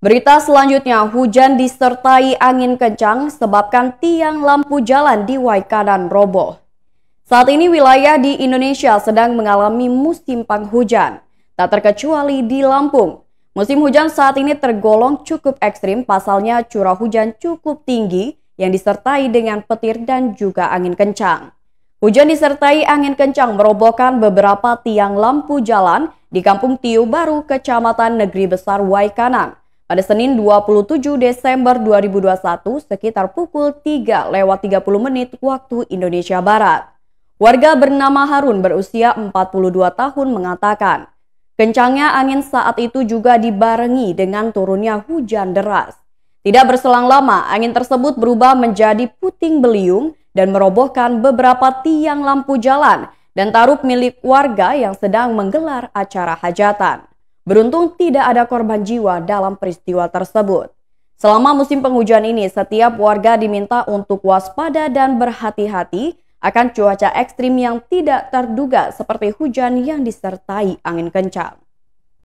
Berita selanjutnya, hujan disertai angin kencang sebabkan tiang lampu jalan di Waikanan roboh. Saat ini wilayah di Indonesia sedang mengalami musim penghujan, tak terkecuali di Lampung. Musim hujan saat ini tergolong cukup ekstrim, pasalnya curah hujan cukup tinggi yang disertai dengan petir dan juga angin kencang. Hujan disertai angin kencang merobohkan beberapa tiang lampu jalan di Kampung Tiu Baru, Kecamatan Negeri Besar Waikanan. Pada Senin 27 Desember 2021 sekitar pukul 3 lewat 30 menit waktu Indonesia Barat. Warga bernama Harun berusia 42 tahun mengatakan, kencangnya angin saat itu juga dibarengi dengan turunnya hujan deras. Tidak berselang lama, angin tersebut berubah menjadi puting beliung dan merobohkan beberapa tiang lampu jalan dan taruh milik warga yang sedang menggelar acara hajatan. Beruntung tidak ada korban jiwa dalam peristiwa tersebut. Selama musim penghujan ini, setiap warga diminta untuk waspada dan berhati-hati akan cuaca ekstrim yang tidak terduga seperti hujan yang disertai angin kencang.